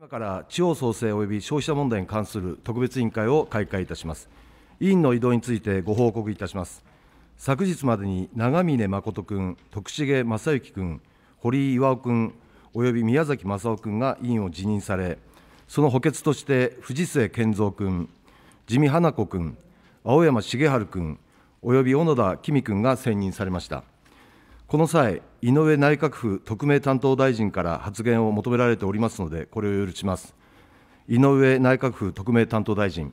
今から地方創生及び消費者問題に関する特別委員会を開会いたします。委員の移動についてご報告いたします。昨日までに長峰誠君、徳重正幸君、堀井巌君、及び宮崎正夫君が委員を辞任され、その補欠として藤末健三君、地見花子君、青山茂春君、及び小野田紀美君が選任されました。この際、井上内閣府特命担当大臣から発言を求められておりますので、これを許します。井上内閣府特命担当大臣。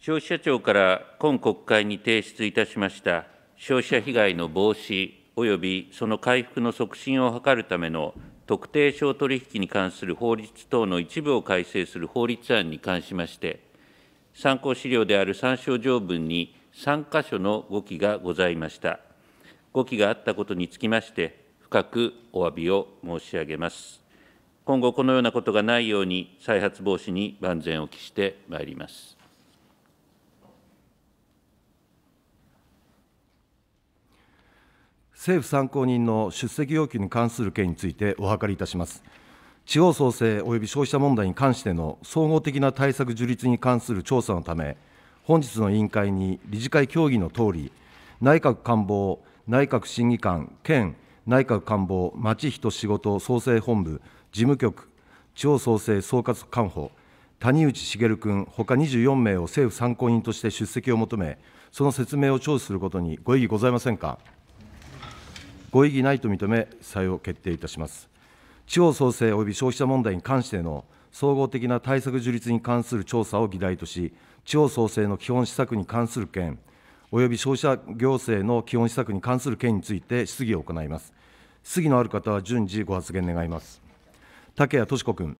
消費者庁から今国会に提出いたしました消費者被害の防止及びその回復の促進を図るための特定商取引に関する法律等の一部を改正する法律案に関しまして、参考資料である参照条文に3箇所の動きがございました。誤記があったことにつきまして、深くお詫びを申し上げます。今後、このようなことがないように、再発防止に万全を期してまいります。政府参考人の出席要求に関する件についてお諮りいたします。地方創生及び消費者問題に関しての総合的な対策樹立に関する調査のため、本日の委員会に理事会協議のとおり、内閣官房内閣審議官、県内閣官房、町人仕事創生本部、事務局、地方創生総括官補、谷内茂君、ほか24名を政府参考人として出席を求め、その説明を聴取することにご異議ございませんか。ご異議ないと認め、採用決定いたします。地方創生及び消費者問題に関しての総合的な対策樹立に関する調査を議題とし、地方創生の基本施策に関する件、および消費者行政の基本施策に関する件について質疑を行います。質疑のある方は順次ご発言願います。竹谷とし子君。